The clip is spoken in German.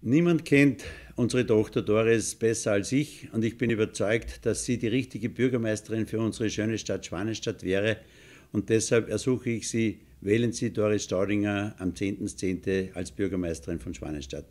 Niemand kennt unsere Tochter Doris besser als ich und ich bin überzeugt, dass sie die richtige Bürgermeisterin für unsere schöne Stadt Schwanenstadt wäre und deshalb ersuche ich Sie, wählen Sie Doris Staudinger am 10.10. .10. als Bürgermeisterin von Schwanenstadt.